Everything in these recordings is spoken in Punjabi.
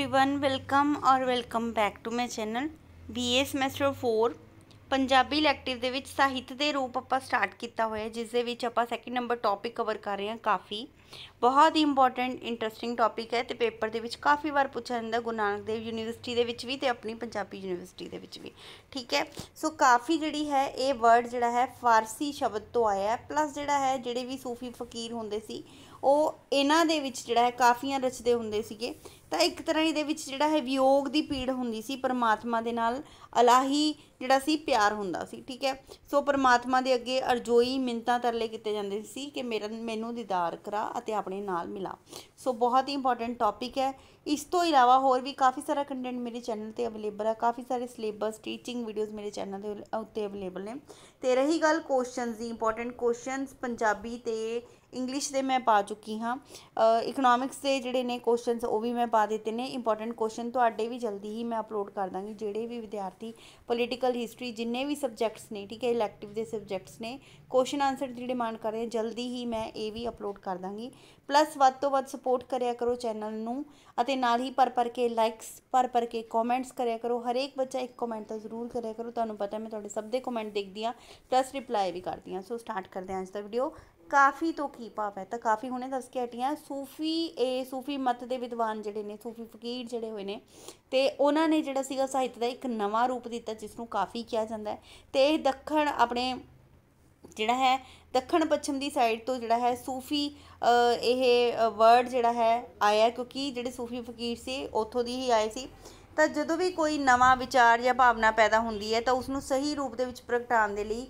एवरीवन वेलकम और welcome back to my channel BA semester 4 Punjabi elective ਦੇ ਵਿੱਚ ਸਾਹਿਤ ਦੇ ਰੂਪ ਆਪਾਂ ਸਟਾਰਟ ਕੀਤਾ ਹੋਇਆ ਜਿਸ ਦੇ ਵਿੱਚ ਆਪਾਂ ਸੈਕਿੰਡ ਨੰਬਰ ਟੌਪਿਕ ਕਵਰ ਕਰ ਰਹੇ ਹਾਂ ਕਾਫੀ ਬਹੁਤ ਹੀ ਇੰਪੋਰਟੈਂਟ ਇੰਟਰਸਟਿੰਗ ਟੌਪਿਕ ਹੈ ਤੇ ਪੇਪਰ ਦੇ ਵਿੱਚ ਕਾਫੀ ਵਾਰ ਪੁੱਛਿਆ ਜਾਂਦਾ ਗੁਨਾਨਕ ਦੇਵ ਯੂਨੀਵਰਸਿਟੀ ਦੇ ਵਿੱਚ ਵੀ ਤੇ ਆਪਣੀ ਪੰਜਾਬੀ ਯੂਨੀਵਰਸਿਟੀ ਦੇ ਵਿੱਚ ਵੀ ਠੀਕ ਹੈ ਸੋ ਕਾਫੀ ਜਿਹੜੀ ਹੈ ਇਹ ਵਰਡ ਜਿਹੜਾ ਹੈ ਫਾਰਸੀ ਸ਼ਬਦ ਤੋਂ ਆਇਆ ਹੈ ਪਲੱਸ ਜਿਹੜਾ ਹੈ ਜਿਹੜੇ ਵੀ ਸੂਫੀ ਫਕੀਰ ਹੁੰਦੇ ਸੀ ਉਹ ਇਹਨਾਂ ਦੇ ਵਿੱਚ ਜਿਹੜਾ ਹੈ ਕਾਫੀਆਂ ਰਚਦੇ ਹੁੰਦੇ ਸੀਗੇ ਤਾਂ ਇੱਕ ਤਰ੍ਹਾਂ ਇਹਦੇ ਵਿੱਚ ਜਿਹੜਾ ਹੈ ਵਿਯੋਗ ਦੀ ਪੀੜ ਹੁੰਦੀ ਸੀ ਪਰਮਾਤਮਾ ਦੇ ਨਾਲ ਅਲਾਹੀ ਜਿਹੜਾ ਸੀ ਪਿਆਰ ਹੁੰਦਾ ਸੀ ਠੀਕ ਹੈ ਸੋ ਪਰਮਾਤਮਾ ਦੇ ਅੱਗੇ ਅਰਜੋਈ ਮਿੰਤਾ ਤਰਲੇ ਕੀਤੇ ਜਾਂਦੇ ਸੀ ਕਿ ਮੇਰਾ ਮੈਨੂੰ ਦੀਦਾਰ ਕਰਾ ਅਤੇ ਆਪਣੇ ਨਾਲ ਮਿਲਾ ਸੋ ਬਹੁਤ ਹੀ ਇੰਪੋਰਟੈਂਟ ਟੌਪਿਕ ਹੈ ਇਸ ਤੋਂ ਇਲਾਵਾ ਹੋਰ ਵੀ ਕਾਫੀ ਸਾਰਾ ਕੰਟੈਂਟ ਮੇਰੇ ਚੈਨਲ ਤੇ ਅਵੇਲੇਬਲ ਹੈ ਕਾਫੀ ਸਾਰੇ ਸਿਲੇਬਸ ਟੀਚਿੰਗ ਵੀਡੀਓਜ਼ ਮੇਰੇ ਚੈਨਲ ਦੇ ਉੱਤੇ ਅਵੇਲੇਬਲ ਨੇ ਤੇ ਰਹੀ ਗੱਲ ਕੁਐਸਚਨਸ ਦੀ ਇੰਪੋਰਟੈਂਟ ਕੁਐਸਚਨਸ ਪੰਜਾਬੀ ਤੇ ਇੰਗਲਿਸ਼ ਦੇ ਮੈਂ ਪਾ ਚੁੱਕੀ ਹਾਂ ਇਕਨੋਮਿਕਸ ਦੇ ਜਿਹੜੇ ਨੇ ਕੁਐਸਚਨਸ ਉਹ ਵੀ ਮੈਂ ਪਾ ਦਿੱਤੇ ਨੇ ਇੰਪੋਰਟੈਂਟ ਕੁਐਸਚਨ ਤੁਹਾਡੇ ਵੀ ਜਲਦੀ ਹੀ ਮੈਂ ਅਪਲੋਡ ਕਰ ਦਾਂਗੀ ਜਿਹੜੇ ਵੀ ਵਿਦਿਆਰਥੀ ਪੋਲੀਟੀਕਲ ਹਿਸਟਰੀ ਜਿੰਨੇ ਵੀ ਸਬਜੈਕਟਸ ਨੇ ਠੀਕ ਹੈ ਇਲੈਕਟਿਵ ਦੇ ਸਬਜੈਕਟਸ ਨੇ ਕੁਐਸਚਨ ਆਨਸਰ ਦੀ ਡਿਮਾਂਡ ਕਰ ਰਹੇ ਜਲਦੀ ਹੀ ਮੈਂ ਇਹ ਵੀ ਅਪਲੋਡ ਕਰ ਦਾਂਗੀ ਪਲੱਸ ਵੱਧ ਤੋਂ ਵੱਧ ਸਪੋਰਟ ਕਰਿਆ ਕਰੋ ਚੈਨਲ ਨੂੰ ਅਤੇ ਨਾਲ ਹੀ ਪਰ ਪਰ ਕੇ ਲਾਈਕਸ ਪਰ ਪਰ ਕੇ ਕਮੈਂਟਸ ਕਰਿਆ ਕਰੋ ਹਰੇਕ ਬੱਚਾ ਇੱਕ ਕਮੈਂਟ ਤਾਂ ਜ਼ਰੂਰ ਕਰਿਆ ਕਰੋ ਤੁਹਾਨੂੰ ਪਤਾ ਮੈਂ ਤੁਹਾਡੇ ਸਭ ਦੇ ਕਮੈਂਟ ਦੇਖਦੀ ਆ ਪਲੱਸ ਰਿਪਲਾਈ ਵੀ ਕਰਦੀ ਆ ਸੋ ਸਟਾਰਟ ਕਰਦੇ ਹਾਂ ਅੱਜ ਦਾ ਵੀਡੀਓ ਕਾਫੀ ਤੋਂ ਕੀ ਭਾਵ ਹੈ ਤਾਂ ਕਾਫੀ ਹੁਣੇ ਦੱਸ ਕੇ ਹਟੀਆਂ ਸੂਫੀ ਇਹ ਸੂਫੀ ਮਤ ਦੇ ਵਿਦਵਾਨ ਜਿਹੜੇ ਨੇ ਸੂਫੀ ਫਕੀਰ ਜਿਹੜੇ ਹੋਏ ਨੇ ਤੇ ਉਹਨਾਂ ਨੇ ਜਿਹੜਾ ਸੀਗਾ ਸਾਹਿਤ ਦਾ ਇੱਕ ਨਵਾਂ ਰੂਪ ਦਿੱਤਾ ਜਿਸ ਨੂੰ ਕਾਫੀ ਕਿਹਾ ਜਾਂਦਾ ਹੈ ਤੇ ਇਹ ਦੱਖਣ ਆਪਣੇ ਜਿਹੜਾ ਹੈ ਦੱਖਣ ਪੱਛਮ ਦੀ ਸਾਈਡ ਤੋਂ ਜਿਹੜਾ ਹੈ ਸੂਫੀ ਇਹ ਵਰਡ ਜਿਹੜਾ ਹੈ ਆਇਆ ਕਿਉਂਕਿ ਜਿਹੜੇ ਸੂਫੀ ਫਕੀਰ ਸੀ ਉੱਥੋਂ ਦੀ ਹੀ ਆਏ ਸੀ ਤਾਂ ਜਦੋਂ ਵੀ ਕੋਈ ਨਵਾਂ ਵਿਚਾਰ ਜਾਂ ਭਾਵਨਾ ਪੈਦਾ ਹੁੰਦੀ ਹੈ ਤਾਂ ਉਸ ਨੂੰ ਸਹੀ ਰੂਪ ਦੇ ਵਿੱਚ ਪ੍ਰਗਟਾਉਣ ਦੇ ਲਈ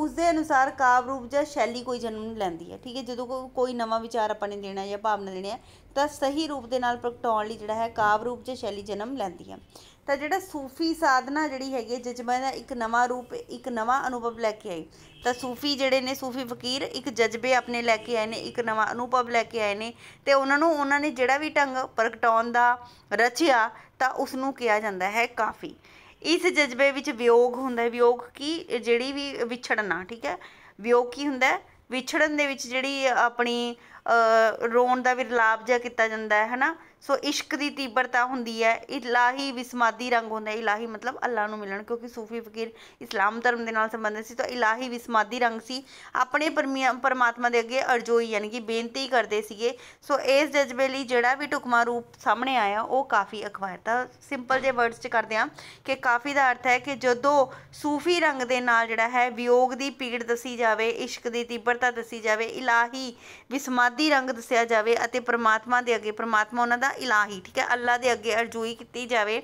ਉਸ ਦੇ ਅਨੁਸਾਰ ਕਾਵ ਰੂਪ ਜਾਂ ਸ਼ੈਲੀ ਕੋਈ ਜਨਮ ਲੈਂਦੀ ਹੈ ਠੀਕ ਹੈ ਜਦੋਂ ਕੋਈ ਨਵਾਂ ਵਿਚਾਰ ਆਪਾਂ ਨੇ ਦੇਣਾ ਜਾਂ ਭਾਵਨਾ ਦੇਣੀ ਹੈ ਤਾਂ ਸਹੀ ਰੂਪ ਦੇ ਨਾਲ ਪ੍ਰਗਟਾਉਣ ਲਈ ਜਿਹੜਾ ਹੈ ਕਾਵ ਰੂਪ ਜਾਂ ਸ਼ੈਲੀ ਜਨਮ ਲੈਂਦੀ ਹੈ ਤਾਂ ਜਿਹੜਾ ਸੂਫੀ ਸਾਧਨਾ ਜਿਹੜੀ ਹੈਗੀ ਜਜ਼ਬਾ ਦਾ ਇੱਕ ਨਵਾਂ ਰੂਪ ਇੱਕ ਨਵਾਂ ਅਨੁਭਵ ਲੈ ਕੇ ਆਈ ਤਾਂ ਸੂਫੀ ਜਿਹੜੇ ਨੇ ਸੂਫੀ ਫਕੀਰ ਇੱਕ ਜਜ਼ਬੇ ਆਪਣੇ ਲੈ ਕੇ ਆਏ ਨੇ ਇੱਕ ਨਵਾਂ ਅਨੁਭਵ ਲੈ ਕੇ ਆਏ ਨੇ ਤੇ ਉਹਨਾਂ ਨੂੰ ਉਹਨਾਂ ਨੇ ਜਿਹੜਾ ਵੀ ਢੰਗ ਪ੍ਰਗਟਾਉਣ ਦਾ ਰਚਿਆ ਤਾਂ ਉਸ ਨੂੰ ਕਿਹਾ ਜਾਂਦਾ ਹੈ ਕਾਫੀ ਇਸ ਜਜ਼ਬੇ ਵਿੱਚ ਵਿਯੋਗ ਹੁੰਦਾ ਹੈ ਵਿਯੋਗ ਕੀ ਜਿਹੜੀ ਵੀ ਵਿਛੜਨਾ ਠੀਕ ਹੈ ਵਿਯੋਗ ਕੀ ਹੁੰਦਾ ਵਿਛੜਨ ਦੇ ਵਿੱਚ ਜਿਹੜੀ ਆਪਣੀ ਰੋਣ ਦਾ ਵਿਰਲਾਪ ਜਿਹਾ ਕੀਤਾ ਜਾਂਦਾ ਹੈ ਹਨਾ ਸੋ ਇਸ਼ਕ ਦੀ ਤੀਬਰਤਾ ਹੁੰਦੀ ਹੈ ਇਲਾਹੀ ਵਿਸਮਾਦੀ ਰੰਗ ਹੁੰਦਾ ਇਲਾਹੀ ਮਤਲਬ ਅੱਲਾ ਨੂੰ ਮਿਲਣ ਕਿਉਂਕਿ ਸੂਫੀ ਫਕੀਰ ਇਸਲਾਮ ਧਰਮ ਦੇ ਨਾਲ ਸੰਬੰਧਿਤ ਸੀ ਤਾਂ ਇਲਾਹੀ ਵਿਸਮਾਦੀ ਰੰਗ ਸੀ ਆਪਣੇ ਪਰਮਾਤਮਾ ਦੇ ਅੱਗੇ ਅਰਜ਼ੋਈ ਯਾਨੀ ਕਿ ਬੇਨਤੀ ਕਰਦੇ ਸੀਗੇ ਸੋ ਇਸ ਜਜ਼ਬੇ ਲਈ ਜਿਹੜਾ ਵੀ ਟੁਕਮਾ ਰੂਪ ਸਾਹਮਣੇ ਆਇਆ ਉਹ ਕਾਫੀ ਅਖਵਾਇਆ ਤਾਂ ਸਿੰਪਲ ਜੇ ਵਰਡਸ 'ਚ ਕਰਦੇ ਆ ਕਿ ਕਾਫੀ ਦਾ ਅਰਥ ਹੈ ਕਿ ਜਦੋਂ ਸੂਫੀ ਰੰਗ ਦੇ ਨਾਲ ਜਿਹੜਾ ਹੈ ਵਿਯੋਗ ਦੀ ਪੀੜ ਦੱਸੀ ਜਾਵੇ ਇਸ਼ਕ ਦੀ ਤੀਬਰਤਾ ਦੱਸੀ ਜਾਵੇ ਇਲਾਹੀ ਵਿਸਮਾਦੀ ਰੰਗ ਦੱਸਿਆ ਜਾਵੇ ਅਤੇ ਪਰਮਾਤਮਾ ਦੇ ਅੱਗੇ ਪਰਮਾਤਮਾ ਉਹਨਾਂ ਦਾ ਇਲਾਹੀ ਠੀਕ ਹੈ ਅੱਲਾ ਦੇ ਅੱਗੇ ਅਰਜ਼ੂਈ ਕੀਤੀ ਜਾਵੇ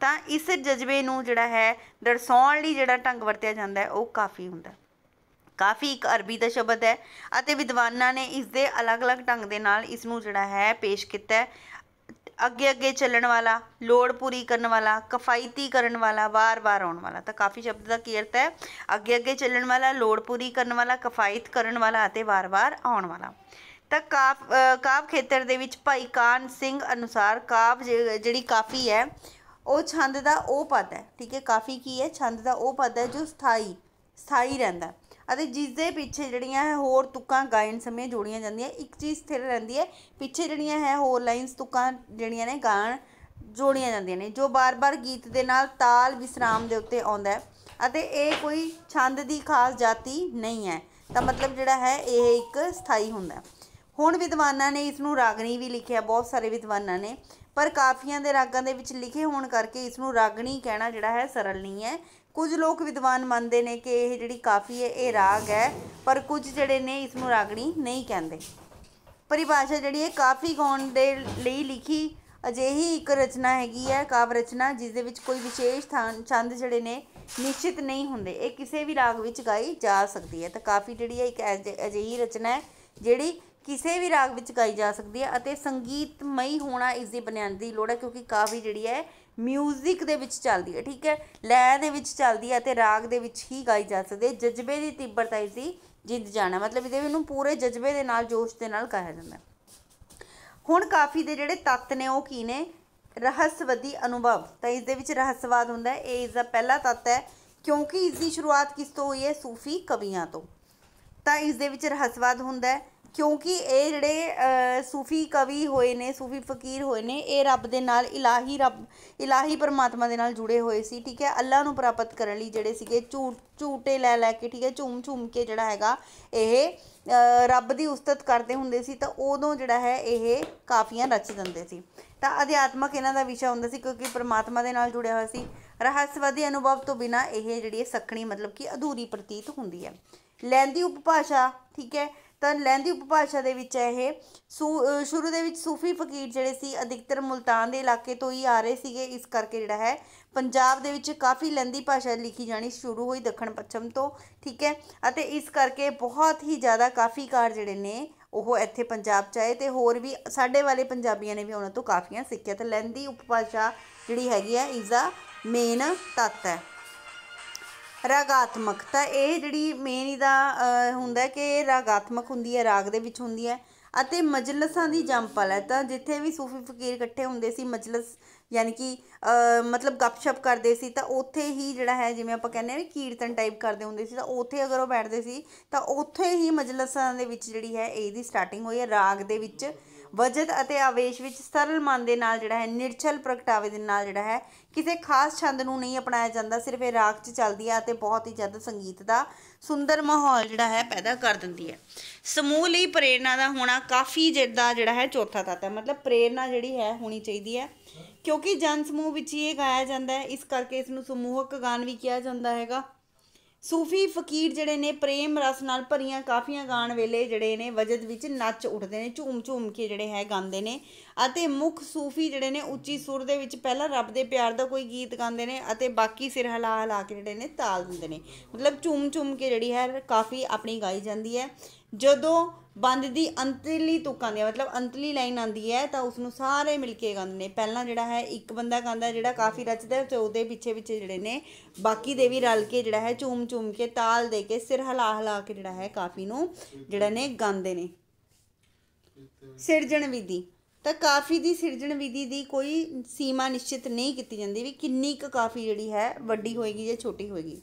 ਤਾਂ ਇਸ ਜਜ਼ਬੇ ਨੂੰ ਜਿਹੜਾ ਹੈ ਦਰਸਾਉਣ ਲਈ ਜਿਹੜਾ ਢੰਗ ਵਰਤਿਆ ਜਾਂਦਾ ਹੈ ਉਹ ਕਾਫੀ ਹੁੰਦਾ ਕਾਫੀ ਇੱਕ ਅਰਬੀ ਦਾ ਸ਼ਬਦ ਹੈ ਅਤੇ ਵਿਦਵਾਨਾਂ ਨੇ ਇਸ ਦੇ ਅਲੱਗ-ਅਲੱਗ ਢੰਗ ਦੇ ਨਾਲ ਇਸ ਨੂੰ ਜਿਹੜਾ ਹੈ ਪੇਸ਼ ਕੀਤਾ ਹੈ ਅੱਗੇ ਅੱਗੇ ਚੱਲਣ ਵਾਲਾ ਲੋੜ ਪੂਰੀ ਕਰਨ ਵਾਲਾ ਕਫਾਇਤੀ ਕਰਨ ਵਾਲਾ ਵਾਰ-ਵਾਰ ਆਉਣ ਵਾਲਾ ਤਾਂ ਕਾਫੀ ਸ਼ਬਦ ਦਾ ਕੀ ਅਰਥ ਹੈ ਅੱਗੇ ਅੱਗੇ ਚੱਲਣ ਵਾਲਾ ਲੋੜ ਪੂਰੀ ਕਰਨ ਵਾਲਾ ਕਫਾਇਤ ਕਰਨ ਵਾਲਾ ਅਤੇ ਵਾਰ-ਵਾਰ ਆਉਣ ਵਾਲਾ ਤਾਂ ਕਾਫ ਕਾਵ ਖੇਤਰ ਦੇ ਵਿੱਚ ਭਾਈ ਕਾਨ ਸਿੰਘ ਅਨੁਸਾਰ ਕਾਫ ਜਿਹੜੀ ਕਾਫੀ ਹੈ ਉਹ ਛੰਦ ਦਾ ਉਹ ਪਦ ਹੈ ਠੀਕ ਹੈ ਕਾਫੀ ਕੀ ਹੈ ਛੰਦ ਦਾ ਉਹ ਪਦ ਹੈ ਜੋ ਸਥਾਈ ਸਥਾਈ ਰਹਿੰਦਾ ਅਤੇ ਜਿਸ ਦੇ ਪਿੱਛੇ ਜਿਹੜੀਆਂ ਹੈ ਹੋਰ ਤੁਕਾਂ ਗਾਇਨ ਸਮੇਂ ਜੋੜੀਆਂ ਜਾਂਦੀਆਂ ਇੱਕ ਚੀਜ਼ ਸਥਿਰ ਰਹਿੰਦੀ ਹੈ ਪਿੱਛੇ ਜਿਹੜੀਆਂ ਹੈ ਹੋਰ ਲਾਈਨਸ ਤੁਕਾਂ ਜਿਹੜੀਆਂ ਨੇ ਗਾਣ ਜੋੜੀਆਂ ਜਾਂਦੀਆਂ ਨੇ ਜੋ ਬਾਰ-ਬਾਰ ਗੀਤ ਦੇ ਨਾਲ ਤਾਲ ਵਿਸਰਾਮ ਦੇ ਉੱਤੇ ਆਉਂਦਾ ਹੈ ਅਤੇ ਇਹ ਕੋਈ ਛੰਦ ਦੀ ਖਾਸ ਜਾਤੀ ਨਹੀਂ ਹੈ ਤਾਂ ਮਤਲਬ ਜਿਹੜਾ ਹੈ ਇਹ ਇੱਕ ਸਥਾਈ ਹੁੰਦਾ ਹੈ ਹੁਣ ਵਿਦਵਾਨਾਂ ਨੇ ਇਸ ਨੂੰ ਰਾਗਣੀ ਵੀ ਲਿਖਿਆ ਬਹੁਤ ਸਾਰੇ ਵਿਦਵਾਨਾਂ ਨੇ ਪਰ ਕਾਫੀਆਂ ਦੇ ਰਾਗਾਂ ਦੇ ਵਿੱਚ ਲਿਖੇ ਹੋਣ ਕਰਕੇ ਇਸ ਨੂੰ ਰਾਗਣੀ ਕਹਿਣਾ ਜਿਹੜਾ ਹੈ ਸਰਲ ਨਹੀਂ ਹੈ ਕੁਝ ਲੋਕ ਵਿਦਵਾਨ ਮੰਨਦੇ ਨੇ ਕਿ ਇਹ ਜਿਹੜੀ ਕਾਫੀ ਹੈ ਇਹ ਰਾਗ ਹੈ ਪਰ ਕੁਝ ਜਿਹੜੇ ਨੇ ਇਸ ਨੂੰ ਰਾਗਣੀ ਨਹੀਂ ਕਹਿੰਦੇ ਪਰਿਭਾਸ਼ਾ ਜਿਹੜੀ ਹੈ ਕਾਫੀ ਗਾਉਣ ਦੇ ਲਈ ਲਿਖੀ ਅਜਿਹੀ ਇੱਕ ਰਚਨਾ ਹੈਗੀ ਹੈ ਕਾਵ ਰਚਨਾ ਜਿਸ ਦੇ ਵਿੱਚ ਕੋਈ ਵਿਸ਼ੇਸ਼ ਥਾਂ ਛੰਦ ਜਿਹੜੇ ਨੇ ਨਿਸ਼ਚਿਤ ਨਹੀਂ ਹੁੰਦੇ ਇਹ ਕਿਸੇ ਵੀ ਰਾਗ ਵਿੱਚ ਗਾਈ ਜਾ ਸਕਦੀ ਹੈ ਤਾਂ ਕਾਫੀ ਜਿਹੜੀ ਹੈ ਇੱਕ ਅਜਿਹੀ ਰਚਨਾ ਹੈ ਜਿਹੜੀ ਕਿਸੇ ਵੀ ਰਾਗ ਵਿੱਚ ਗਾਈ ਜਾ ਸਕਦੀ ਹੈ ਅਤੇ ਸੰਗੀਤਮਈ ਹੋਣਾ ਇਸ ਦੀ ਬੁਨਿਆਦ ਦੀ ਲੋੜ ਹੈ ਕਿਉਂਕਿ ਕਾਫੀ ਜਿਹੜੀ ਹੈ 뮤직 ਦੇ ਵਿੱਚ ਚੱਲਦੀ ਹੈ ਠੀਕ ਹੈ ਲੈ ਦੇ ਵਿੱਚ ਚੱਲਦੀ ਹੈ ਅਤੇ ਰਾਗ ਦੇ ਵਿੱਚ ਹੀ ਗਾਈ ਜਾ ਸਕਦੀ ਹੈ ਜਜ਼ਬੇ ਦੀ ਤੀਬਰਤਾ ਇਸ ਦੀ ਜਿੰਦ ਜਾਣਾ ਮਤਲਬ ਇਹਦੇ ਨੂੰ ਪੂਰੇ ਜਜ਼ਬੇ ਦੇ ਨਾਲ ਜੋਸ਼ ਦੇ ਨਾਲ ਗਾਇਆ ਜਾਂਦਾ ਹੁਣ ਕਾਫੀ ਦੇ ਜਿਹੜੇ ਤੱਤ ਨੇ ਉਹ ਕੀ ਨੇ ਰਹੱਸਵਦੀ ਅਨੁਭਵ ਤਾਂ ਇਸ ਦੇ ਵਿੱਚ ਰਹੱਸਵਾਦ ਹੁੰਦਾ ਹੈ ਇਹ ਇਸ ਦਾ ਪਹਿਲਾ ਤੱਤ ਹੈ ਕਿਉਂਕਿ ਇਸ ਦੀ ਸ਼ੁਰੂਆਤ ਕਿਸ ਤੋਂ ਹੋਈ ਹੈ ਸੂਫੀ ਕਵੀਆਂ ਤੋਂ ਤਾਂ ਇਸ ਦੇ ਵਿੱਚ ਰਹੱਸਵਾਦ ਹੁੰਦਾ ਹੈ ਕਿਉਂਕਿ ਇਹ ਜਿਹੜੇ ਸੂਫੀ ਕਵੀ ਹੋਏ ਨੇ ਸੂਫੀ ਫਕੀਰ ਹੋਏ ਨੇ ਇਹ ਰੱਬ ਦੇ ਨਾਲ ਇਲਾਹੀ ਰੱਬ ਇਲਾਹੀ ਪਰਮਾਤਮਾ ਦੇ ਨਾਲ ਜੁੜੇ ਹੋਏ ਸੀ ਠੀਕ ਹੈ ਅੱਲਾ ਨੂੰ ਪ੍ਰਾਪਤ ਕਰਨ ਲਈ ਜਿਹੜੇ ਸੀਗੇ ਝੂਟ ਝੂਟੇ ਲੈ ਲੈ ਕੇ ਠੀਕ ਹੈ ਝੂਮ ਝੂਮ ਕੇ ਜਿਹੜਾ ਹੈਗਾ ਇਹ ਰੱਬ ਦੀ ਉਸਤਤ ਕਰਦੇ ਹੁੰਦੇ ਸੀ ਤਾਂ ਉਦੋਂ ਜਿਹੜਾ ਹੈ ਇਹ ਕਾਫੀਆਂ ਰਚ ਦਿੰਦੇ ਸੀ ਤਾਂ ਅਧਿਆਤਮਕ ਇਹਨਾਂ ਦਾ ਵਿਸ਼ਾ ਹੁੰਦਾ ਸੀ ਕਿਉਂਕਿ ਪਰਮਾਤਮਾ ਦੇ ਨਾਲ ਜੁੜਿਆ ਹੋਇਆ ਸੀ ਰਹੱਸਵਾਦੀ ਅਨੁਭਵ ਤੋਂ ਬਿਨਾ ਇਹ ਜਿਹੜੀ ਸਖਣੀ ਮਤਲਬ ਕਿ ਅਧੂਰੀ ਪ੍ਰਤੀਤ ਹੁੰਦੀ ਹੈ ਲੈਂਦੀ ਉਪਭਾਸ਼ਾ ਠੀਕ ਹੈ ਤਾਂ ਲਹਿੰਦੀ ਉਪਭਾਸ਼ਾ ਦੇ ਵਿੱਚ ਹੈ ਇਹ ਸ਼ੁਰੂ ਦੇ ਵਿੱਚ ਸੂਫੀ ਫਕੀਰ ਜਿਹੜੇ ਸੀ ਅਧਿਕਤਰ ਮੁਲਤਾਨ ਦੇ ਇਲਾਕੇ ਤੋਂ ਹੀ ਆ ਰਹੇ ਸੀਗੇ ਇਸ ਕਰਕੇ ਜਿਹੜਾ ਹੈ ਪੰਜਾਬ ਦੇ ਵਿੱਚ ਕਾਫੀ ਲਹਿੰਦੀ ਭਾਸ਼ਾ ਲਿਖੀ ਜਾਣੀ ਸ਼ੁਰੂ ਹੋਈ ਦੱਖਣ ਪੱਛਮ ਤੋਂ ਠੀਕ ਹੈ ਅਤੇ ਇਸ ਕਰਕੇ ਬਹੁਤ ਹੀ ਜ਼ਿਆਦਾ ਕਾਫੀ ਕਾਰ ਜਿਹੜੇ ਨੇ ਉਹ ਇੱਥੇ ਪੰਜਾਬ ਚ ਆਏ ਤੇ ਹੋਰ ਵੀ ਸਾਡੇ ਵਾਲੇ ਪੰਜਾਬੀਆਂ ਨੇ ਵੀ ਉਹਨਾਂ ਤੋਂ ਕਾਫੀਆਂ ਸਿੱਖਿਆ ਤੇ ਲਹਿੰਦੀ ਉਪਭਾਸ਼ਾ ਜਿਹੜੀ ਹੈਗੀ ਹੈ ਇਸ ਦਾ ਮੇਨ ਤੱਤ ਹੈ ਰਾਗਾਤਮਕਤਾ ਇਹ ਜਿਹੜੀ ਮੇਨ ਇਹਦਾ ਹੁੰਦਾ ਕਿ ਰਾਗਾਤਮਕ ਹੁੰਦੀ ਹੈ ਰਾਗ ਦੇ ਵਿੱਚ ਹੁੰਦੀ ਹੈ ਅਤੇ ਮਜਲਸਾਂ ਦੀ ਜੰਪਲ ਹੈ ਤਾਂ ਜਿੱਥੇ ਵੀ ਸੂਫੀ ਫਕੀਰ ਇਕੱਠੇ ਹੁੰਦੇ ਸੀ ਮਜਲਸ ਯਾਨੀ ਕਿ ਮਤਲਬ ਗੱਪਸ਼ਪ ਕਰਦੇ ਸੀ ਤਾਂ ਉੱਥੇ ਹੀ ਜਿਹੜਾ ਹੈ ਜਿਵੇਂ ਆਪਾਂ ਕਹਿੰਦੇ ਆ ਕੀਰਤਨ ਟਾਈਪ ਕਰਦੇ ਹੁੰਦੇ ਸੀ ਤਾਂ ਉੱਥੇ ਅਗਰ ਉਹ ਬੈਠਦੇ ਸੀ ਤਾਂ ਉੱਥੇ ਹੀ ਮਜਲਸਾਂ ਦੇ ਵਿੱਚ ਜਿਹੜੀ ਹੈ ਇਹਦੀ ਸਟਾਰਟਿੰਗ ਹੋਈ ਹੈ ਰਾਗ ਦੇ ਵਿੱਚ ਵਜਦ ਅਤੇ ਆਵੇਸ਼ ਵਿੱਚ ਸਰਲ ਮਨ ਦੇ ਨਾਲ ਜਿਹੜਾ ਹੈ ਨਿਰਛਲ ਪ੍ਰਗਟਾਵੇ ਦੇ ਨਾਲ ਜਿਹੜਾ ਹੈ ਕਿਸੇ ਖਾਸ ਛੰਦ ਨੂੰ ਨਹੀਂ ਅਪਣਾਇਆ ਜਾਂਦਾ ਸਿਰਫ ਇਹ ਰਾਗ 'ਚ ਚੱਲਦੀ ਹੈ ਅਤੇ ਬਹੁਤ ਹੀ ਜ਼ਿਆਦਾ ਸੰਗੀਤ ਦਾ ਸੁੰਦਰ ਮਾਹੌਲ ਜਿਹੜਾ ਹੈ ਪੈਦਾ ਕਰ ਦਿੰਦੀ ਹੈ ਸਮੂਹ ਲਈ ਪ੍ਰੇਰਣਾ ਦਾ ਹੋਣਾ ਕਾਫੀ ਜਿੱਦਾ ਜਿਹੜਾ ਹੈ ਚੌਥਾ ਤੱਤ ਹੈ ਮਤਲਬ ਪ੍ਰੇਰਣਾ ਜਿਹੜੀ ਹੈ ਹੋਣੀ ਚਾਹੀਦੀ ਹੈ ਕਿਉਂਕਿ ਜਨ ਸਮੂਹ ਵਿੱਚ ਇਹ ਗਾਇਆ ਜਾਂਦਾ ਹੈ ਇਸ ਕਰਕੇ ਇਸ ਨੂੰ ਸਮੂਹਕ ਗਾਨ ਵੀ ਕਿਹਾ ਜਾਂਦਾ ਹੈਗਾ ਸੂਫੀ ਫਕੀਰ ਜਿਹੜੇ ਨੇ ਪ੍ਰੇਮ ਰਸ ਨਾਲ ਭਰੀਆਂ ਕਾਫੀਆਂ ਗਾਣ ਵੇਲੇ ਜਿਹੜੇ ਨੇ ਵਜਦ ਵਿੱਚ ਨੱਚ ਉੱਠਦੇ ਨੇ ਝੂਮ ਝੂਮ ਕੇ ਜਿਹੜੇ ਹੈ ਗਾਉਂਦੇ ਨੇ ਅਤੇ ਮੁੱਖ ਸੂਫੀ ਜਿਹੜੇ ਨੇ ਉੱਚੀ ਸੁਰ ਦੇ ਵਿੱਚ ਪਹਿਲਾਂ ਰੱਬ ਦੇ ਪਿਆਰ ਦਾ ਕੋਈ ਗੀਤ ਗਾਉਂਦੇ ਨੇ ਅਤੇ ਬਾਕੀ ਸਿਰ ਹਲਾ ਹਲਾ ਕੇ ਜਿਹੜੇ ਨੇ ਤਾਲ ਦਿੰਦੇ ਨੇ ਮਤਲਬ ਚੁੰਮ ਚੁੰਮ ਕੇ ਜਿਹੜੀ ਹੈ ਕਾਫੀ ਆਪਣੀ ਗਾਈ ਜਾਂਦੀ ਹੈ ਜਦੋਂ ਬੰਦ ਦੀ ਅੰਤਲੀ ਤੁਕਾਂ ਦੀ ਮਤਲਬ ਅੰਤਲੀ ਲਾਈਨ ਆਉਂਦੀ ਹੈ ਤਾਂ ਉਸ ਨੂੰ ਸਾਰੇ ਮਿਲ ਕੇ ਗਾਉਂਦੇ ਨੇ ਪਹਿਲਾਂ ਜਿਹੜਾ ਹੈ ਇੱਕ ਬੰਦਾ ਗਾਉਂਦਾ ਜਿਹੜਾ ਕਾਫੀ ਰਚਦਾ ਤੇ ਉਹਦੇ ਪਿੱਛੇ ਵਿੱਚ ਜਿਹੜੇ ਨੇ ਬਾਕੀ ਦੇ ਵੀ ਰਲ ਕੇ ਜਿਹੜਾ ਹੈ ਚੂਮ ਚੂਮ ਕੇ ਤਾਲ ਦੇ ਕੇ ਸਿਰ ਹਲਾ ਹਲਾ ਕੇ ਜਿਹੜਾ ਹੈ ਕਾਫੀ ਨੂੰ ਜਿਹੜਾ ਨੇ ਗਾਉਂਦੇ ਨੇ ਸਿਰਜਣ ਵਿਧੀ ਤਾਂ ਕਾਫੀ ਦੀ ਸਿਰਜਣ ਵਿਧੀ ਦੀ ਕੋਈ ਸੀਮਾ ਨਿਸ਼ਚਿਤ ਨਹੀਂ ਕੀਤੀ ਜਾਂਦੀ ਵੀ ਕਿੰਨੀ ਕੁ ਕਾਫੀ ਜਿਹੜੀ ਹੈ ਵੱਡੀ ਹੋਏਗੀ ਜਾਂ ਛੋਟੀ ਹੋਏਗੀ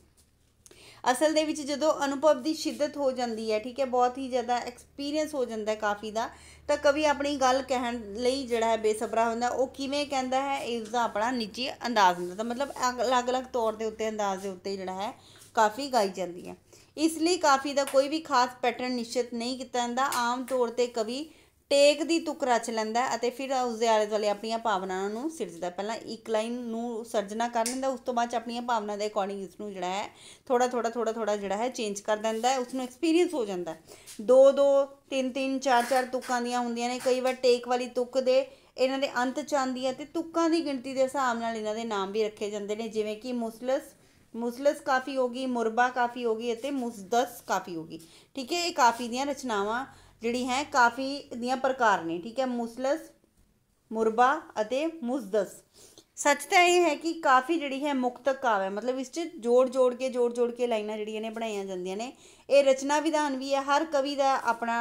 ਅਸਲ ਦੇ ਵਿੱਚ ਜਦੋਂ ਅਨੁਭਵ ਦੀ ਸ਼ਿੱਦਤ ਹੋ ਜਾਂਦੀ ਹੈ ਠੀਕ ਹੈ ਬਹੁਤ ਹੀ ਜ਼ਿਆਦਾ ਐਕਸਪੀਰੀਅੰਸ ਹੋ ਜਾਂਦਾ ਹੈ ਕਾਫੀ ਦਾ ਤਾਂ ਕਵੀ ਆਪਣੀ ਗੱਲ ਕਹਿਣ ਲਈ ਜਿਹੜਾ ਹੈ ਬੇਸਬਰਾ ਹੁੰਦਾ ਉਹ ਕਿਵੇਂ ਕਹਿੰਦਾ ਹੈ ਇਸ ਦਾ ਆਪਣਾ ਨਿੱਜੀ ਅੰਦਾਜ਼ ਹੁੰਦਾ ਤਾਂ ਮਤਲਬ ਅਲੱਗ-ਅਲੱਗ ਤੌਰ ਦੇ ਉੱਤੇ ਅੰਦਾਜ਼ ਦੇ ਉੱਤੇ ਜਿਹੜਾ ਹੈ ਕਾਫੀ ਗਾਈ ਜਾਂਦੀ ਹੈ ਇਸ ਲਈ ਕਾਫੀ ਦਾ ਕੋਈ ਵੀ ਖਾਸ ਪੈਟਰਨ ਨਿਸ਼ਚਿਤ ਨਹੀਂ ਕੀਤਾ ਜਾਂਦਾ ਆਮ ਤੌਰ ਤੇ ਕਵੀ ਟੇਕ ਦੀ ਤੁਕ ਰਚ ਲੈਂਦਾ ਅਤੇ ਫਿਰ ਉਸ ਦੇ ਆਲੇ ਦੁਆਲੇ ਆਪਣੀਆਂ ਭਾਵਨਾਵਾਂ ਨੂੰ ਸਿਰਜਦਾ ਪਹਿਲਾਂ ਇੱਕ ਲਾਈਨ ਨੂੰ ਸਿਰਜਣਾ ਕਰ ਲੈਂਦਾ ਉਸ ਤੋਂ ਬਾਅਦ ਆਪਣੀਆਂ ਭਾਵਨਾ ਦੇ ਅਕੋਰਡਿੰਗ ਇਸ ਨੂੰ ਜਿਹੜਾ ਹੈ ਥੋੜਾ ਥੋੜਾ ਥੋੜਾ ਥੋੜਾ ਜਿਹੜਾ ਹੈ ਚੇਂਜ ਕਰ ਦਿੰਦਾ ਹੈ ਉਸ ਨੂੰ ਐਕਸਪੀਰੀਅੰਸ ਹੋ ਜਾਂਦਾ ਦੋ ਦੋ ਤਿੰਨ ਤਿੰਨ ਚਾਰ ਚਾਰ ਤੁਕਾਂ ਦੀਆਂ ਹੁੰਦੀਆਂ ਨੇ ਕਈ ਵਾਰ ਟੇਕ ਵਾਲੀ ਤੁਕ ਦੇ ਇਹਨਾਂ ਦੇ ਅੰਤ ਚ ਆਂਦੀ ਹੈ ਤੇ ਤੁਕਾਂ ਦੀ ਗਿਣਤੀ ਦੇ ਹਿਸਾਬ ਨਾਲ ਇਹਨਾਂ ਦੇ ਨਾਮ ਵੀ ਰੱਖੇ ਜਾਂਦੇ ਨੇ ਜਿਵੇਂ ਕਿ ਮੁਸਲਸ ਮੁਸਲਸ ਕਾਫੀ ਹੋਗੀ ਮੁਰਬਾ ਕਾਫੀ ਹੋਗੀ ਅਤੇ ਮੁਸਦਸ ਕਾਫੀ ਹੋਗੀ ਠੀਕ ਹੈ ਇਹ ਕਾਫੀ ਦੀਆਂ ਰਚਨਾਵਾਂ ਜਿਹੜੀ ਹੈ ਕਾਫੀ ਦੀਆਂ ਪ੍ਰਕਾਰ ਨੇ ਠੀਕ ਹੈ ਮੁਸਲਸ ਮੁਰਬਾ ਅਤੇ ਮੁਸਦਸ ਸੱਚ ਤਾਂ ਇਹ ਹੈ ਕਿ ਕਾਫੀ ਜਿਹੜੀ ਹੈ ਮੁਕਤਕ ਕਾਵ ਹੈ ਮਤਲਬ ਇਸ 'ਚ ਜੋੜ ਜੋੜ ਕੇ ਜੋੜ ਜੋੜ ਕੇ ਲਾਈਨਾਂ ਜਿਹੜੀਆਂ ਨੇ ਬਣਾਈਆਂ ਜਾਂਦੀਆਂ ਨੇ ਇਹ ਰਚਨਾ ਵਿਧਾਨ ਵੀ ਹੈ ਹਰ ਕਵੀ ਦਾ ਆਪਣਾ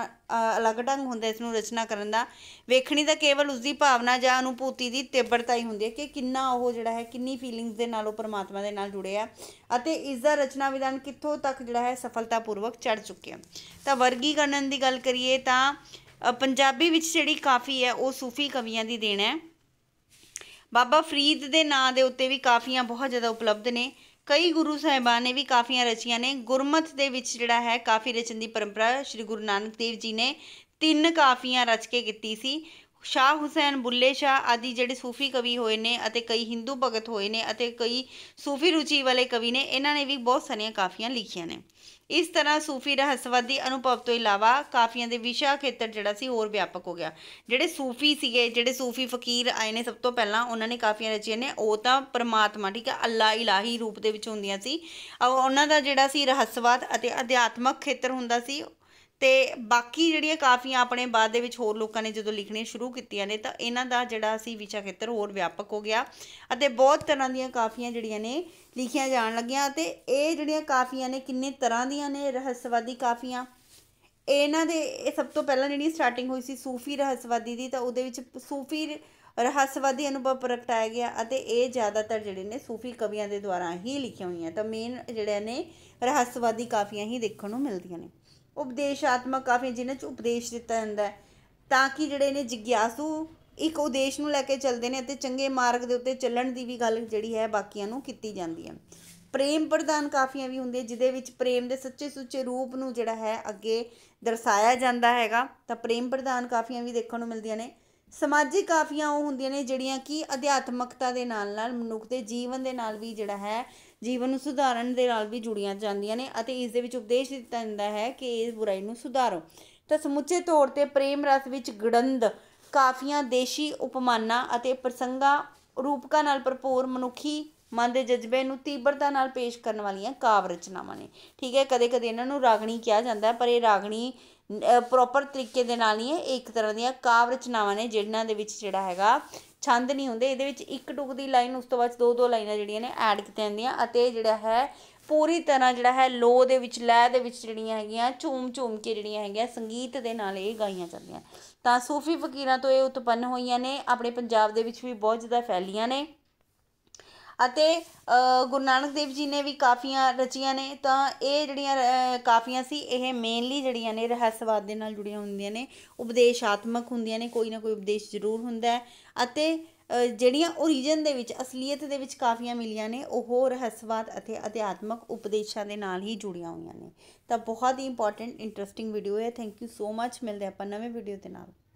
ਅਲੱਗ ਢੰਗ ਹੁੰਦਾ ਇਸ ਨੂੰ ਰਚਨਾ ਕਰਨ ਦਾ ਵੇਖਣੀ ਤਾਂ ਕੇਵਲ ਉਸ ਦੀ ਭਾਵਨਾ ਜਾਂ ਅਨੁਭੂਤੀ ਦੀ ਤੀਬਰਤਾ ਹੀ ਹੁੰਦੀ ਹੈ ਕਿ ਕਿੰਨਾ ਉਹ ਜਿਹੜਾ ਹੈ ਕਿੰਨੀ ਫੀਲਿੰਗਸ ਦੇ ਨਾਲ ਉਹ ਪਰਮਾਤਮਾ ਦੇ ਨਾਲ ਜੁੜਿਆ ਅਤੇ ਇਸ ਦਾ ਰਚਨਾ ਵਿਧਾਨ ਕਿੱਥੋਂ ਤੱਕ ਜਿਹੜਾ ਹੈ ਸਫਲਤਾਪੂਰਵਕ ਚੜ ਚੁੱਕਿਆ ਤਾਂ ਵਰਗੀਕਰਨ ਦੀ ਗੱਲ ਕਰੀਏ ਤਾਂ ਪੰਜਾਬੀ ਵਿੱਚ ਜਿਹੜੀ ਕਾਫੀ ਹੈ ਉਹ ਸੂਫੀ ਕਵੀਆਂ ਦੀ ਦੇਣ ਹੈ ਬਾਬਾ ਫਰੀਦ ਦੇ ਨਾਂ ਦੇ ਉੱਤੇ ਵੀ ਕਾਫੀਆਂ ਬਹੁਤ ਜ਼ਿਆਦਾ ਉਪਲਬਧ ਨੇ ਕਈ ਗੁਰੂ ਸਾਹਿਬਾਨ ਨੇ ਵੀ ਕਾਫੀਆਂ ਰਚੀਆਂ ਨੇ ਗੁਰਮਤਿ ਦੇ ਵਿੱਚ ਜਿਹੜਾ ਹੈ ਕਾਫੀ ਰਚਨ ਦੀ ਪਰੰਪਰਾ ਸ੍ਰੀ ਗੁਰੂ ਨਾਨਕ ਦੇਵ ਜੀ ਨੇ ਤਿੰਨ ਕਾਫੀਆਂ ਰਚ ਕੇ ਕੀਤੀ ਸੀ ਸ਼ਾਹ ਹੁਸੈਨ ਬੁੱਲੇ ਸ਼ਾਹ ਆਦਿ ਜਿਹੜੇ ਸੂਫੀ ਕਵੀ ਹੋਏ ਨੇ ਅਤੇ ਕਈ ਹਿੰਦੂ ਭਗਤ ਹੋਏ ਨੇ ਅਤੇ ਕਈ ਸੂਫੀ ਰੁਚੀ ਵਾਲੇ ਕਵੀ ਨੇ ਇਹਨਾਂ ਨੇ ਵੀ ਬਹੁਤ ਸਾਰੀਆਂ ਕਾਫੀਆਂ ਲਿਖੀਆਂ ਨੇ ਇਸ ਤਰ੍ਹਾਂ ਸੂਫੀ ਰਹੱਸਵਾਦੀ ਅਨੁਭਵ ਤੋਂ ਇਲਾਵਾ ਕਾਫੀਆਂ ਦੇ ਵਿਸ਼ਾ ਖੇਤਰ ਜਿਹੜਾ ਸੀ ਹੋਰ ਵਿਆਪਕ ਹੋ ਗਿਆ ਜਿਹੜੇ ਸੂਫੀ ਸੀਗੇ ਜਿਹੜੇ ਸੂਫੀ ਫਕੀਰ ਆਏ ਨੇ ਸਭ ਤੋਂ ਪਹਿਲਾਂ ਉਹਨਾਂ ਨੇ ਕਾਫੀਆਂ ਰਚੀਆਂ ਨੇ ਉਹ ਤਾਂ ਪਰਮਾਤਮਾ ਠੀਕ ਹੈ ਅੱਲਾ ਇਲਾਹੀ ਰੂਪ ਦੇ ਵਿੱਚ ਹੁੰਦੀਆਂ ਸੀ ਉਹਨਾਂ ਦਾ ਜਿਹੜਾ ਸੀ ਰਹੱਸਵਾਦ ਅਤੇ ਅਧਿਆਤਮਕ ਖੇਤਰ ਹੁੰਦਾ ਸੀ ਤੇ ਬਾਕੀ ਜਿਹੜੀਆਂ ਕਾਫੀਆਂ ਆਪਣੇ ਬਾਅਦ ਦੇ ਵਿੱਚ ਹੋਰ ਲੋਕਾਂ ਨੇ ਜਦੋਂ ਲਿਖਣੀਆਂ ਸ਼ੁਰੂ ਕੀਤੀਆਂ ਨੇ ਤਾਂ ਇਹਨਾਂ ਦਾ ਜਿਹੜਾ ਸੀ ਵਿਸ਼ਾ ਖੇਤਰ ਹੋਰ ਵਿਆਪਕ ਹੋ ਗਿਆ ਅਤੇ ਬਹੁਤ ਤਰ੍ਹਾਂ ਦੀਆਂ ਕਾਫੀਆਂ ਜਿਹੜੀਆਂ ਨੇ ਲਿਖੀਆਂ ਜਾਣ ਲੱਗੀਆਂ ਅਤੇ ਇਹ ਜਿਹੜੀਆਂ ਕਾਫੀਆਂ ਨੇ ਕਿੰਨੇ ਤਰ੍ਹਾਂ ਦੀਆਂ ਨੇ ਰਹੱਸਵਾਦੀ ਕਾਫੀਆਂ ਇਹਨਾਂ ਦੇ ਇਹ ਸਭ ਤੋਂ ਪਹਿਲਾਂ ਜਿਹੜੀ ਸਟਾਰਟਿੰਗ ਹੋਈ ਸੀ ਸੂਫੀ ਰਹੱਸਵਾਦੀ ਦੀ ਤਾਂ ਉਹਦੇ ਵਿੱਚ ਸੂਫੀ ਰਹੱਸਵਾਦੀ ਅਨੁਭਵ ਪ੍ਰਗਟਾਇਆ ਗਿਆ ਅਤੇ ਇਹ ਜ਼ਿਆਦਾਤਰ ਜਿਹੜੇ ਨੇ ਸੂਫੀ ਕਵੀਆਂ ਦੇ ਦੁਆਰਾ ਹੀ ਲਿਖੀਆਂ ਹੋਈਆਂ ਤਾਂ ਮੇਨ ਜਿਹੜੇ ਨੇ ਰਹੱਸਵਾਦੀ ਕਾਫੀਆਂ ਹੀ ਦੇਖਣ ਨੂੰ ਮਿਲਦੀਆਂ ਨੇ ਉਪਦੇਸ਼ਾਤਮਕ ਕਾਫੀ ਜਿਨ੍ਹਾਂ 'ਚ ਉਪਦੇਸ਼ ਦਿੱਤਾ ਜਾਂਦਾ ਹੈ ਤਾਂ ਕਿ ਜਿਹੜੇ ਨੇ ਜਿਗਿਆਸੂ ਇੱਕ ਉਦੇਸ਼ ਨੂੰ ਲੈ ਕੇ ਚੱਲਦੇ ਨੇ ਅਤੇ ਚੰਗੇ ਮਾਰਗ ਦੇ ਉੱਤੇ ਚੱਲਣ ਦੀ ਵੀ ਗੱਲ ਜਿਹੜੀ ਹੈ ਬਾਕੀਆਂ ਨੂੰ ਕੀਤੀ ਜਾਂਦੀ ਹੈ ਪ੍ਰੇਮ ਪ੍ਰਦਾਨ ਕਾਫੀਆਂ ਵੀ ਹੁੰਦੀਆਂ ਜਿਦੇ ਵਿੱਚ ਪ੍ਰੇਮ ਦੇ ਸੱਚੇ ਸੁੱਚੇ ਰੂਪ ਨੂੰ ਜਿਹੜਾ ਹੈ ਅੱਗੇ ਦਰਸਾਇਆ ਜਾਂਦਾ ਹੈਗਾ ਤਾਂ ਪ੍ਰੇਮ ਪ੍ਰਦਾਨ ਕਾਫੀਆਂ ਵੀ ਦੇਖਣ ਨੂੰ ਮਿਲਦੀਆਂ ਨੇ ਸਮਾਜਿਕ ਕਾਫੀਆਂ ਉਹ ਹੁੰਦੀਆਂ ਨੇ ਜਿਹੜੀਆਂ ਕਿ ਅਧਿਆਤਮਕਤਾ ਦੇ ਨਾਲ ਨਾਲ ਮਨੁੱਖ ਦੇ ਜੀਵਨ ਦੇ ਨਾਲ ਵੀ ਜਿਹੜਾ ਹੈ ਜੀਵਨ ਨੂੰ ਸੁਧਾਰਨ ਦੇ ਨਾਲ ਵੀ ਜੁੜੀਆਂ ਜਾਂਦੀਆਂ ਨੇ ਅਤੇ ਇਸ ਦੇ ਵਿੱਚ ਉਪਦੇਸ਼ ਦਿੱਤਾ ਜਾਂਦਾ ਹੈ ਕਿ ਇਸ ਬੁਰਾਈ ਨੂੰ ਸੁਧਾਰੋ ਤਾਂ ਸਮੁੱਚੇ ਤੌਰ ਤੇ ਪ੍ਰੇਮ ਰਸ ਵਿੱਚ ਗੜੰਦ ਕਾਫੀਆਂ ਦੇਸ਼ੀ ਉਪਮਾਨਾਂ ਅਤੇ ਪ੍ਰਸੰਗਾਂ ਰੂਪਕਾਂ ਨਾਲ ਭਰਪੂਰ ਮਨੁੱਖੀ ਮਨ ਦੇ ਜਜ਼ਬੇ ਨੂੰ ਤੀਬਰਤਾ ਨਾਲ ਪੇਸ਼ ਕਰਨ ਵਾਲੀਆਂ ਕਾਵ ਰਚਨਾਵਾਂ ਨੇ ਠੀਕ ਹੈ ਕਦੇ-ਕਦੇ ਇਹਨਾਂ ਨੂੰ ਰਾਗਣੀ ਕਿਹਾ ਜਾਂਦਾ ਪਰ ਇਹ ਰਾਗਣੀ ਪ੍ਰੋਪਰ ਤਰੀਕੇ ਦੇ ਨਾਲ ਨਹੀਂ ਹੈ ਇੱਕ ਤਰ੍ਹਾਂ ਦੀਆਂ ਕਾਵ ਰਚਨਾਵਾਂ ਨੇ ਜਿਨ੍ਹਾਂ ਦੇ ਵਿੱਚ ਜਿਹੜਾ ਹੈਗਾ ਛੰਦ ਨਹੀਂ ਹੁੰਦੇ ਇਹਦੇ ਵਿੱਚ ਇੱਕ ਟੁਕ ਦੀ ਲਾਈਨ ਉਸ ਤੋਂ ਬਾਅਦ ਦੋ ਦੋ ਲਾਈਨਾਂ ਜਿਹੜੀਆਂ ਨੇ ਐਡ ਕੀਤੀਆਂ ਜਾਂਦੀਆਂ ਅਤੇ ਜਿਹੜਾ ਹੈ ਪੂਰੀ ਤਰ੍ਹਾਂ ਜਿਹੜਾ ਹੈ ਲੋ ਦੇ ਵਿੱਚ ਲੈ ਦੇ ਵਿੱਚ ਜਿਹੜੀਆਂ ਹੈਗੀਆਂ ਝੂਮ ਝੂਮ ਕੇ ਜਿਹੜੀਆਂ ਹੈਗੀਆਂ ਸੰਗੀਤ ਦੇ ਨਾਲ ਇਹ ਗਾਈਆਂ ਜਾਂਦੀਆਂ ਤਾਂ ਸੂਫੀ ਫਕੀਰਾਂ ਤੋਂ ਇਹ ਉਤਪੰਨ ਹੋਈਆਂ ਨੇ ਆਪਣੇ ਪੰਜਾਬ ਦੇ ਵਿੱਚ ਵੀ ਬਹੁਤ ਜ਼ਿਆਦਾ ਫੈਲੀਆਂ ਨੇ ਅਤੇ ਗੁਰੂ ਨਾਨਕ ਦੇਵ ਜੀ ਨੇ ਵੀ ਕਾਫੀਆਂ ਰਚੀਆਂ ਨੇ ਤਾਂ ਇਹ ਜਿਹੜੀਆਂ ਕਾਫੀਆਂ ਸੀ ਇਹ ਮੇਨਲੀ ਜਿਹੜੀਆਂ ਨੇ ਰਹੱਸਵਾਦ ਦੇ ਨਾਲ ਜੁੜੀਆਂ ਹੁੰਦੀਆਂ ਨੇ ਉਪਦੇਸ਼ਾਤਮਕ ਹੁੰਦੀਆਂ ਨੇ ਕੋਈ ਨਾ ਕੋਈ ਉਪਦੇਸ਼ ਜ਼ਰੂਰ ਹੁੰਦਾ ਹੈ ਅਤੇ ਜਿਹੜੀਆਂ origin ਦੇ ਵਿੱਚ ਅਸਲੀਅਤ ਦੇ ਵਿੱਚ ਕਾਫੀਆਂ ਮਿਲੀਆਂ ਨੇ ਉਹ ਰਹੱਸਵਾਦ ਅਤੇ ਅਧਿਆਤਮਕ ਉਪਦੇਸ਼ਾਂ ਦੇ ਨਾਲ ਹੀ ਜੁੜੀਆਂ ਹੋਈਆਂ ਨੇ ਤਾਂ ਬਹੁਤ ਹੀ ਇੰਪੋਰਟੈਂਟ ਇੰਟਰਸਟਿੰਗ ਵੀਡੀਓ ਹੈ ਥੈਂਕ ਯੂ ਸੋ ਮੱਚ ਮਿਲਦੇ ਆਪਾਂ ਨਵੇਂ ਵੀਡੀਓ ਦੇ ਨਾਲ